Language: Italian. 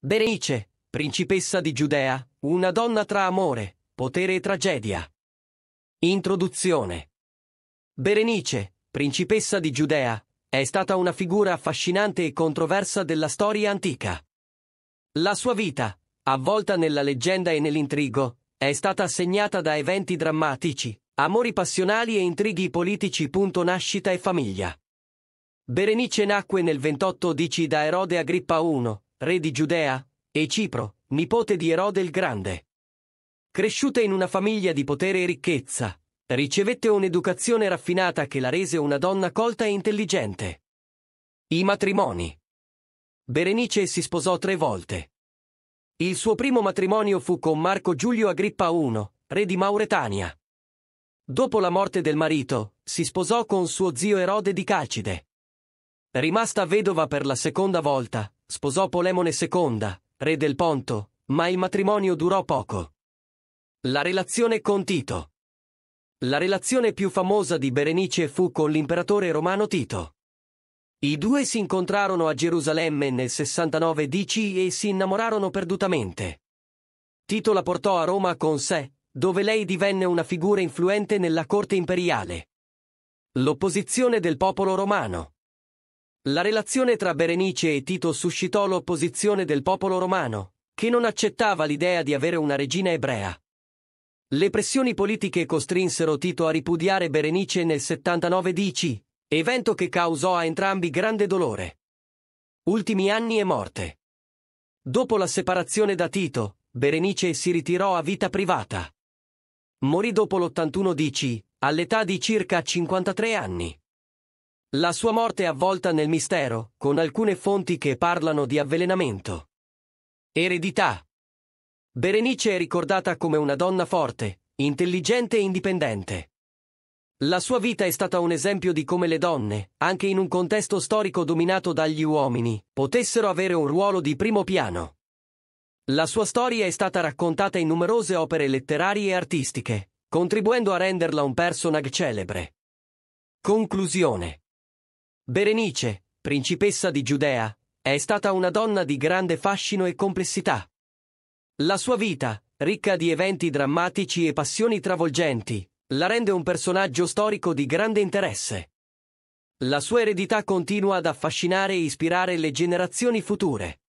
Berenice, principessa di Giudea, una donna tra amore, potere e tragedia. Introduzione. Berenice, principessa di Giudea, è stata una figura affascinante e controversa della storia antica. La sua vita, avvolta nella leggenda e nell'intrigo, è stata segnata da eventi drammatici, amori passionali e intrighi politici. Nascita e famiglia. Berenice nacque nel 28 dici da Erode Agrippa I, re di Giudea, e Cipro, nipote di Erode il Grande. Cresciuta in una famiglia di potere e ricchezza, ricevette un'educazione raffinata che la rese una donna colta e intelligente. I matrimoni. Berenice si sposò tre volte. Il suo primo matrimonio fu con Marco Giulio Agrippa I, re di Mauretania. Dopo la morte del marito, si sposò con suo zio Erode di Calcide. Rimasta vedova per la seconda volta, Sposò Polemone II, re del Ponto, ma il matrimonio durò poco. La relazione con Tito. La relazione più famosa di Berenice fu con l'imperatore romano Tito. I due si incontrarono a Gerusalemme nel 69 DC e si innamorarono perdutamente. Tito la portò a Roma con sé, dove lei divenne una figura influente nella corte imperiale. L'opposizione del popolo romano. La relazione tra Berenice e Tito suscitò l'opposizione del popolo romano, che non accettava l'idea di avere una regina ebrea. Le pressioni politiche costrinsero Tito a ripudiare Berenice nel 79 DC, evento che causò a entrambi grande dolore. Ultimi anni e morte. Dopo la separazione da Tito, Berenice si ritirò a vita privata. Morì dopo l'81 DC, all'età di circa 53 anni. La sua morte è avvolta nel mistero, con alcune fonti che parlano di avvelenamento. Eredità. Berenice è ricordata come una donna forte, intelligente e indipendente. La sua vita è stata un esempio di come le donne, anche in un contesto storico dominato dagli uomini, potessero avere un ruolo di primo piano. La sua storia è stata raccontata in numerose opere letterarie e artistiche, contribuendo a renderla un personaggio celebre. Conclusione Berenice, principessa di Giudea, è stata una donna di grande fascino e complessità. La sua vita, ricca di eventi drammatici e passioni travolgenti, la rende un personaggio storico di grande interesse. La sua eredità continua ad affascinare e ispirare le generazioni future.